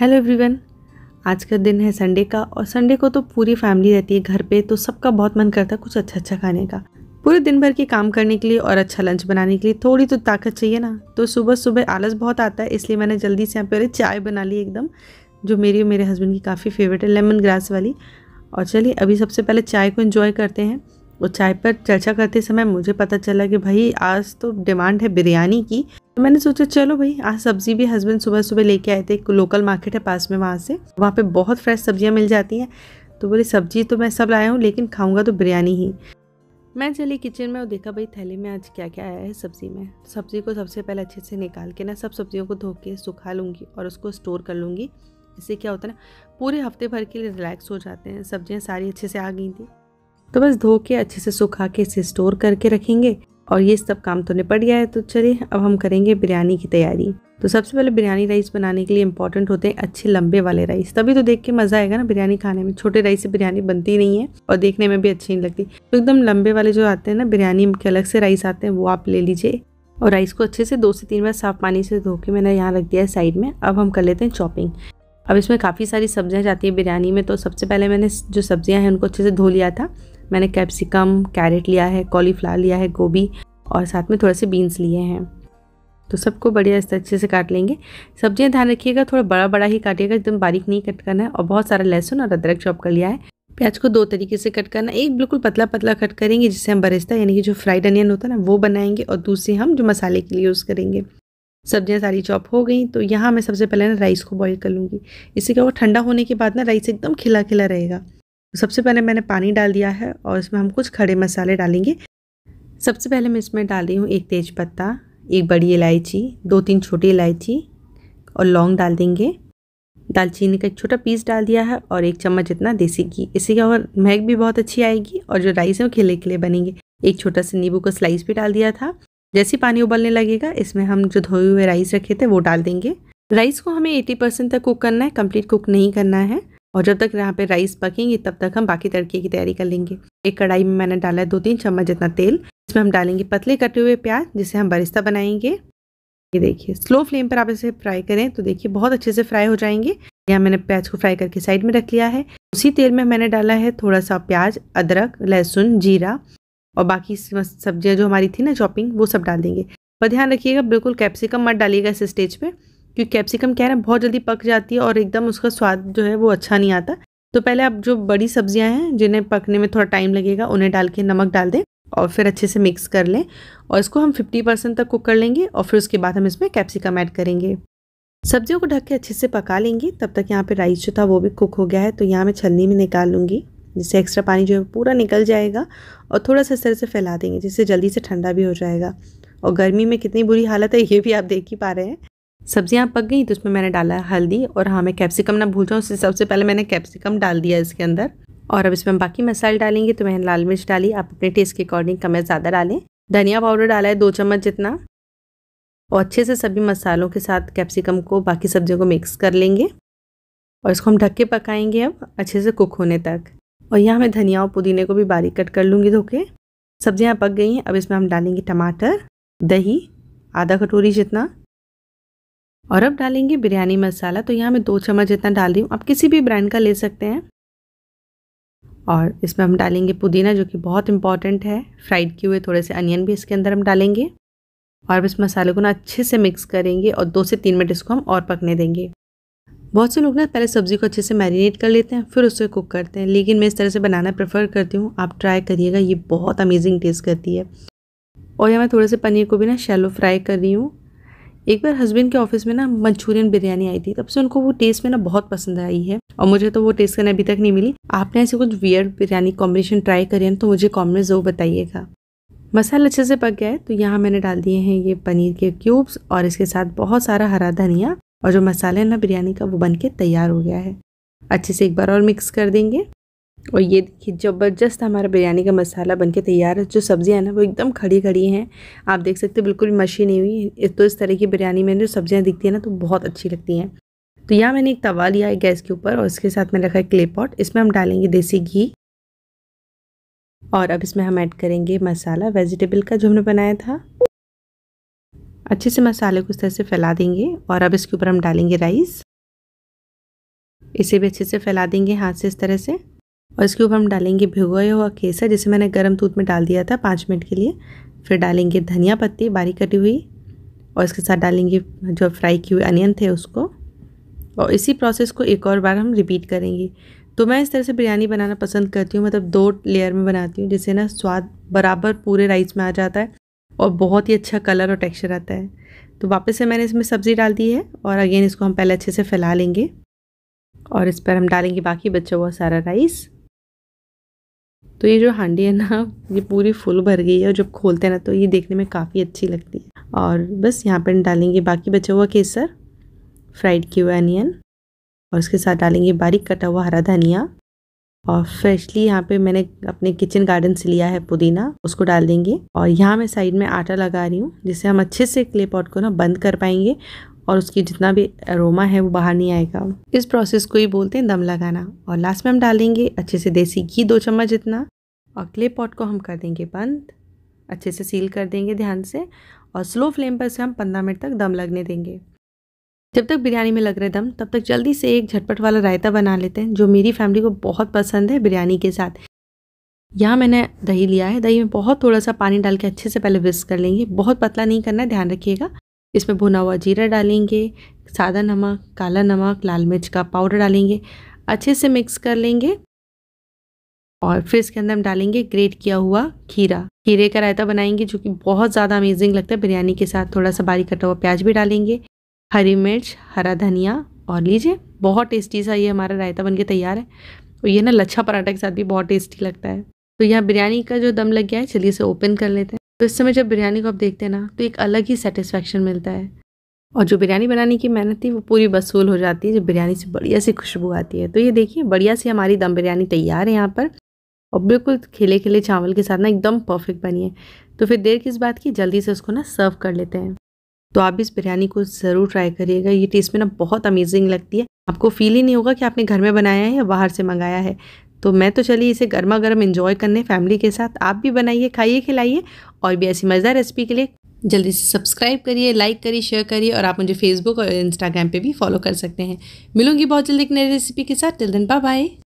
hello everyone आज का दिन है संडे का और संडे को तो पूरी फैमिली रहती है घर पे तो सबका बहुत मन करता है कुछ अच्छा अच्छा खाने का पूरे दिन भर के काम करने के लिए और अच्छा लंच बनाने के लिए थोड़ी तो ताकत चाहिए ना तो सुबह सुबह आलस बहुत आता है इसलिए मैंने जल्दी से यहाँ पे चाय बना ली एकदम जो मेरी और मेरे हस्बैंड की काफ़ी फेवरेट है लेमन ग्रास वाली और चलिए अभी सबसे पहले चाय को इन्जॉय करते हैं और चाय पर चर्चा करते समय मुझे पता चला कि भाई आज तो डिमांड है बिरयानी की तो मैंने सोचा चलो भाई आज सब्जी भी हस्बैंड सुबह सुबह लेके आए थे एक लोकल मार्केट है पास में वहाँ से वहाँ पे बहुत फ्रेश सब्जियाँ मिल जाती हैं तो बोले सब्जी तो मैं सब लाया हूँ लेकिन खाऊँगा तो बिरयानी ही मैं चली किचन में और देखा भाई थैली में आज क्या क्या आया है सब्ज़ी में सब्ज़ी को सबसे पहले अच्छे से निकाल के ना सब सब्जियों को धो के सुखा लूँगी और उसको स्टोर कर लूँगी इससे क्या होता है ना पूरे हफ्ते भर के लिए रिलैक्स हो जाते हैं सब्जियाँ सारी अच्छे से आ गई थी तो बस धो के अच्छे से सुखा के इसे स्टोर करके रखेंगे और ये सब काम तो निपट गया है तो चलिए अब हम करेंगे बिरयानी की तैयारी तो सबसे पहले बिरयानी राइस बनाने के लिए इंपॉर्टेंट होते हैं अच्छे लंबे वाले राइस तभी तो देख के मज़ा आएगा ना बिरयानी खाने में छोटे राइस से बिरयानी बनती नहीं है और देखने में भी अच्छी नहीं लगती तो एकदम लंबे वाले जो आते हैं ना बिरयानी के अलग से राइस आते हैं वो आप ले लीजिए और राइस को अच्छे से दो से तीन बार साफ पानी से धो के मैंने यहाँ रख दिया है साइड में अब हम कर लेते हैं चॉपिंग अब इसमें काफ़ी सारी सब्जियाँ जाती है बिरयानी में तो सबसे पहले मैंने जो सब्जियाँ हैं उनको अच्छे से धो लिया था मैंने कैप्सिकम कैरेट लिया है कॉलीफ्लावर लिया है गोभी और साथ में थोड़े से बीन्स लिए हैं तो सबको बढ़िया इस अच्छे से काट लेंगे सब्जियां ध्यान रखिएगा थोड़ा बड़ा बड़ा ही काटिएगा एकदम बारीक नहीं कट करना है और बहुत सारा लहसुन और अदरक चॉप कर लिया है प्याज को दो तरीके से कट करना एक बिल्कुल पतला पतला कट करेंगे जिससे हम बरिस्ता यानी कि जो फ्राइड अनियन होता है ना वो बनाएंगे और दूसरे हम जो मसाले के लिए यूज़ करेंगे सब्जियां सारी चॉप हो गई तो यहाँ मैं सबसे पहले ना राइस को बॉईल कर लूँगी इससे क्या वो ठंडा होने के बाद ना राइस एकदम खिला खिला रहेगा तो सबसे पहले मैंने पानी डाल दिया है और इसमें हम कुछ खड़े मसाले डालेंगे सबसे पहले मैं इसमें डाल रही हूँ एक तेज पत्ता एक बड़ी इलायची दो तीन छोटी इलायची और लौंग डाल देंगे दालचीनी का एक छोटा पीस डाल दिया है और एक चम्मच जितना देसी घी इसी का और महक भी बहुत अच्छी आएगी और जो राइस है वो खिले के लिए बनेंगे एक छोटा सा नींबू का स्लाइस भी डाल दिया था जैसे ही पानी उबलने लगेगा इसमें हम जो धोए हुए राइस रखे थे वो डाल देंगे राइस को हमें एटी परसेंट तक कुक करना है कम्प्लीट कुक नहीं करना है और जब तक यहाँ पे राइस पकेंगे तब तक हम बाकी तड़के की तैयारी कर लेंगे एक कढ़ाई में मैंने डाला है दो तीन चम्मच जितना तेल इसमें हम डालेंगे पतले कटे हुए प्याज जिसे हम बरिस्ता बनाएंगे ये देखिए स्लो फ्लेम पर आप इसे फ्राई करें तो देखिए बहुत अच्छे से फ्राई हो जाएंगे यहाँ मैंने प्याज को फ्राई करके साइड में रख लिया है उसी तेल में मैंने डाला है थोड़ा सा प्याज अदरक लहसुन जीरा और बाकी सब्जियाँ जो हमारी थी ना चॉपिंग वो सब डाल देंगे पर ध्यान रखिएगा बिल्कुल कैप्सिकम मत डालिएगा इस स्टेज पर क्योंकि कैप्सिकम क्या है ना बहुत जल्दी पक जाती है और एकदम उसका स्वाद जो है वो अच्छा नहीं आता तो पहले आप जो बड़ी सब्जियाँ हैं जिन्हें पकने में थोड़ा टाइम लगेगा उन्हें डाल के नमक डाल दें और फिर अच्छे से मिक्स कर लें और इसको हम 50 परसेंट तक कुक कर लेंगे और फिर उसके बाद हम इसमें कैप्सिकम ऐड करेंगे सब्जियों को ढक के अच्छे से पका लेंगे तब तक यहाँ पे राइस जो था वो भी कुक हो गया है तो यहाँ मैं छलनी में निकाल लूँगी जिससे एक्स्ट्रा पानी जो है पूरा निकल जाएगा और थोड़ा सा इस तरह से फैला देंगे जिससे जल्दी से ठंडा भी हो जाएगा और गर्मी में कितनी बुरी हालत है ये भी आप देख ही पा रहे हैं सब्जियाँ पक गई तो उसमें मैंने डाला हल्दी और हाँ मैं कैप्सिकम ना भूल जाऊँ उससे सबसे पहले मैंने कैप्सिकम डाल दिया इसके अंदर और अब इसमें हम बाकी मसाले डालेंगे तो मैंने लाल मिर्च डाली आप अपने टेस्ट के अकॉर्डिंग कम या ज़्यादा डालें धनिया पाउडर डाला है दो चम्मच जितना और अच्छे से सभी मसालों के साथ कैप्सिकम को बाकी सब्जियों को मिक्स कर लेंगे और इसको हम ढक के पकाएंगे अब अच्छे से कुक होने तक और यहाँ मैं धनिया और पुदीने को भी बारीक कट कर लूँगी धोके सब्जियाँ पक गई हैं अब इसमें हम डालेंगे टमाटर दही आधा कटोरी जितना और अब डालेंगे बिरयानी मसाला तो यहाँ मैं दो चम्मच जितना डाल रही हूँ आप किसी भी ब्रांड का ले सकते हैं और इसमें हम डालेंगे पुदीना जो कि बहुत इंपॉर्टेंट है फ्राइड किए हुए थोड़े से अनियन भी इसके अंदर हम डालेंगे और इस मसाले को ना अच्छे से मिक्स करेंगे और दो से तीन मिनट इसको हम और पकने देंगे बहुत से लोग ना पहले सब्ज़ी को अच्छे से मैरिनेट कर लेते हैं फिर उसे कुक करते हैं लेकिन मैं इस तरह से बनाना प्रेफर करती हूँ आप ट्राई करिएगा ये बहुत अमेजिंग टेस्ट करती है और यहाँ मैं थोड़े से पनीर को भी ना शैलो फ्राई कर रही हूँ एक बार हस्बैंड के ऑफिस में ना मंचूरियन बिरयानी आई थी तब से उनको वो टेस्ट में ना बहुत पसंद आई है और मुझे तो वो टेस्ट करने अभी तक नहीं मिली आपने ऐसे कुछ वियर बिरयानी कॉम्बिनेशन ट्राई करें तो मुझे कॉमेंट जरूर बताइएगा मसाला अच्छे से पक गया है तो यहाँ मैंने डाल दिए हैं ये पनीर के क्यूब्स और इसके साथ बहुत सारा हरा धनिया और जो मसाला है ना बिरयानी का वो बन के तैयार हो गया है अच्छे से एक बार और मिक्स कर देंगे और ये देखिए ज़बरदस्त हमारा बिरयानी का मसाला बनके तैयार है जो सब्ज़ियाँ ना वो एकदम खड़ी खड़ी हैं आप देख सकते हैं बिल्कुल मशी नहीं हुई इस तो इस तरह की बिरयानी में जो सब्ज़ियाँ दिखती हैं ना तो बहुत अच्छी लगती हैं तो यहाँ मैंने एक तवा लिया है गैस के ऊपर और इसके साथ में रखा है क्ले पॉट इसमें हम डालेंगे देसी घी और अब इसमें हम ऐड करेंगे मसाला वेजिटेबल का जो हमने बनाया था अच्छे से मसाले को इस तरह से फैला देंगे और अब इसके ऊपर हम डालेंगे राइस इसे भी अच्छे से फैला देंगे हाथ से इस तरह से और इसके ऊपर हम डालेंगे भिगोया हुआ केसर जिसे मैंने गर्म दूध में डाल दिया था पाँच मिनट के लिए फिर डालेंगे धनिया पत्ती बारीक कटी हुई और इसके साथ डालेंगे जो फ्राई किए हुए अनियन थे उसको और इसी प्रोसेस को एक और बार हम रिपीट करेंगे तो मैं इस तरह से बिरयानी बनाना पसंद करती हूँ मतलब दो लेयर में बनाती हूँ जिससे ना स्वाद बराबर पूरे राइस में आ जाता है और बहुत ही अच्छा कलर और टेक्सचर आता है तो वापस से मैंने इसमें सब्ज़ी डाल दी है और अगेन इसको हम पहले अच्छे से फैला लेंगे और इस पर हम डालेंगे बाकी बचा हुआ सारा राइस तो ये जो हांडी है ना ये पूरी फुल भर गई है और जब खोलते हैं ना तो ये देखने में काफ़ी अच्छी लगती है और बस यहाँ पर डालेंगे बाकी बचा हुआ केसर फ्राइड किए हुआ अनियन और उसके साथ डालेंगे बारीक कटा हुआ हरा धनिया और फ्रेशली यहाँ पे मैंने अपने किचन गार्डन से लिया है पुदीना उसको डाल देंगे और यहाँ मैं साइड में आटा लगा रही हूँ जिससे हम अच्छे से क्ले पॉट को ना बंद कर पाएंगे और उसकी जितना भी अरोमा है वो बाहर नहीं आएगा इस प्रोसेस को ही बोलते हैं दम लगाना और लास्ट में हम डालेंगे अच्छे से देसी घी दो चम्मच जितना और क्ले पॉट को हम कर देंगे बंद अच्छे से सील कर देंगे ध्यान से और स्लो फ्लेम पर से हम पंद्रह मिनट तक दम लगने देंगे जब तक बिरयानी में लग रहे दम तब तक जल्दी से एक झटपट वाला रायता बना लेते हैं जो मेरी फैमिली को बहुत पसंद है बिरयानी के साथ यहाँ मैंने दही लिया है दही में बहुत थोड़ा सा पानी डाल के अच्छे से पहले विस्क कर लेंगे बहुत पतला नहीं करना है ध्यान रखिएगा इसमें भुना हुआ जीरा डालेंगे सादा नमक काला नमक लाल मिर्च का पाउडर डालेंगे अच्छे से मिक्स कर लेंगे और फिर इसके अंदर हम डालेंगे ग्रेट किया हुआ खीरा खीरे का रायता बनाएंगे जो कि बहुत ज़्यादा अमेजिंग लगता है बिरयानी के साथ थोड़ा सा बारीक कटा हुआ प्याज भी डालेंगे हरी मिर्च हरा धनिया और लीजिए बहुत टेस्टी सा ये हमारा रायता बनके तैयार है और ये ना लच्छा पराठा के साथ भी बहुत टेस्टी लगता है तो यहाँ बिरयानी का जो दम लग गया है चलिए इसे ओपन कर लेते हैं तो इस समय जब बिरयानी को आप देखते हैं ना तो एक अलग ही सेटिस्फेक्शन मिलता है और जो बिरयानी बनाने की मेहनत थी वो पूरी वसूल हो जाती है जब बिरयानी से बढ़िया सी खुशबू आती है तो ये देखिए बढ़िया सी हमारी दम बिरयानी तैयार है यहाँ पर और बिल्कुल खिले खिले चावल के साथ ना एकदम परफेक्ट बनी है तो फिर देर किस बात की जल्दी से उसको ना सर्व कर लेते हैं तो आप इस बिरयानी को ज़रूर ट्राई करिएगा ये टेस्ट में ना बहुत अमेजिंग लगती है आपको फील ही नहीं होगा कि आपने घर में बनाया है या बाहर से मंगाया है तो मैं तो चली इसे गर्मा गर्म इन्जॉय करने फैमिली के साथ आप भी बनाइए खाइए खिलाइए और भी ऐसी मज़ेदार रेसिपी के लिए जल्दी से सब्सक्राइब करिए लाइक करिए शेयर करिए और आप मुझे फेसबुक और इंस्टाग्राम पे भी फॉलो कर सकते हैं मिलूंगी बहुत जल्दी एक नई रेसिपी के साथ टिल दिन बाय बाय